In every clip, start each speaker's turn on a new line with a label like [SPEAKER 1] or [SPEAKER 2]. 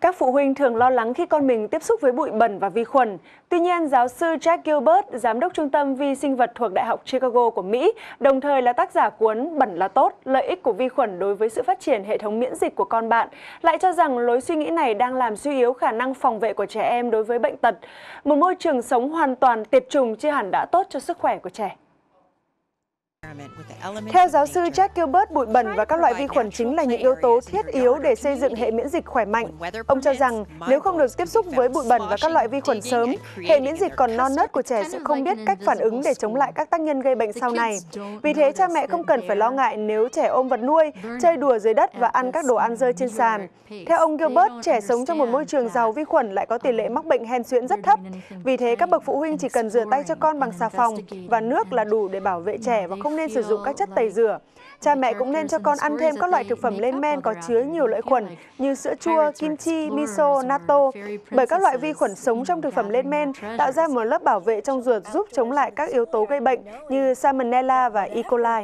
[SPEAKER 1] Các phụ huynh thường lo lắng khi con mình tiếp xúc với bụi bẩn và vi khuẩn. Tuy nhiên, giáo sư Jack Gilbert, giám đốc trung tâm vi sinh vật thuộc Đại học Chicago của Mỹ, đồng thời là tác giả cuốn Bẩn là tốt, lợi ích của vi khuẩn đối với sự phát triển hệ thống miễn dịch của con bạn, lại cho rằng lối suy nghĩ này đang làm suy yếu khả năng phòng vệ của trẻ em đối với bệnh tật. Một môi trường sống hoàn toàn tiệt trùng chưa hẳn đã tốt cho sức khỏe của trẻ. Theo giáo sư Jack Gilbert, bụi bẩn và các loại vi khuẩn chính là những yếu tố thiết yếu để xây dựng hệ miễn dịch khỏe mạnh. Ông cho rằng nếu không được tiếp xúc với bụi bẩn và các loại vi khuẩn sớm, hệ miễn dịch còn non nớt của trẻ sẽ không biết cách phản ứng để chống lại các tác nhân gây bệnh sau này. Vì thế, cha mẹ không cần phải lo ngại nếu trẻ ôm vật nuôi, chơi đùa dưới đất và ăn các đồ ăn rơi trên sàn. Theo ông Gilbert, trẻ sống trong một môi trường giàu vi khuẩn lại có tỷ lệ mắc bệnh hen suyễn rất thấp. Vì thế, các bậc phụ huynh chỉ cần rửa tay cho con bằng xà phòng và nước là đủ để bảo vệ trẻ và không không nên sử dụng các chất tẩy rửa. Cha mẹ cũng nên cho con ăn thêm các loại thực phẩm lên men có chứa nhiều lợi khuẩn như sữa chua, kim chi, miso, natto, bởi các loại vi khuẩn sống trong thực phẩm lên men tạo ra một lớp bảo vệ trong ruột giúp chống lại các yếu tố gây bệnh như salmonella và E. coli.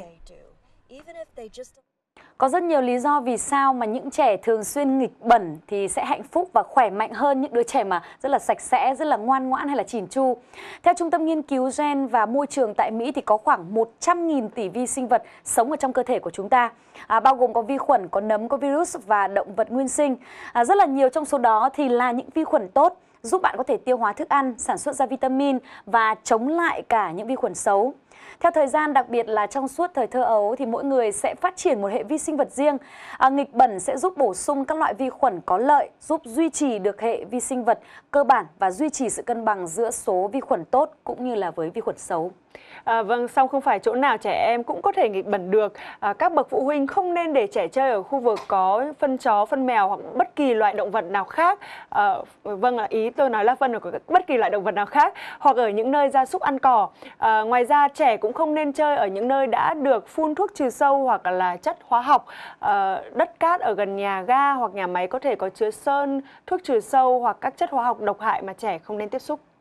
[SPEAKER 2] Có rất nhiều lý do vì sao mà những trẻ thường xuyên nghịch bẩn thì sẽ hạnh phúc và khỏe mạnh hơn những đứa trẻ mà rất là sạch sẽ, rất là ngoan ngoãn hay là chỉn chu. Theo Trung tâm Nghiên cứu Gen và Môi trường tại Mỹ thì có khoảng 100.000 tỷ vi sinh vật sống ở trong cơ thể của chúng ta, à, bao gồm có vi khuẩn, có nấm, có virus và động vật nguyên sinh. À, rất là nhiều trong số đó thì là những vi khuẩn tốt giúp bạn có thể tiêu hóa thức ăn, sản xuất ra vitamin và chống lại cả những vi khuẩn xấu. Theo thời gian, đặc biệt là trong suốt thời thơ ấu thì mỗi người sẽ phát triển một hệ vi sinh vật riêng. À, nghịch bẩn sẽ giúp bổ sung các loại vi khuẩn có lợi, giúp duy trì được hệ vi sinh vật cơ bản và duy trì sự cân bằng giữa số vi khuẩn tốt cũng như là với vi khuẩn xấu.
[SPEAKER 1] À, vâng, song không phải chỗ nào trẻ em cũng có thể nghịch bẩn được. À, các bậc phụ huynh không nên để trẻ chơi ở khu vực có phân chó, phân mèo hoặc bất kỳ loại động vật nào khác. À, vâng, ý tôi nói là phân ở bất kỳ loại động vật nào khác hoặc ở những nơi gia súc ăn cỏ. À, ngoài ra, trẻ trẻ cũng không nên chơi ở những nơi đã được phun thuốc trừ sâu hoặc là chất hóa học. Ờ, đất cát ở gần nhà ga hoặc nhà máy có thể có chứa sơn, thuốc trừ sâu hoặc các chất hóa học độc hại mà trẻ không nên tiếp xúc.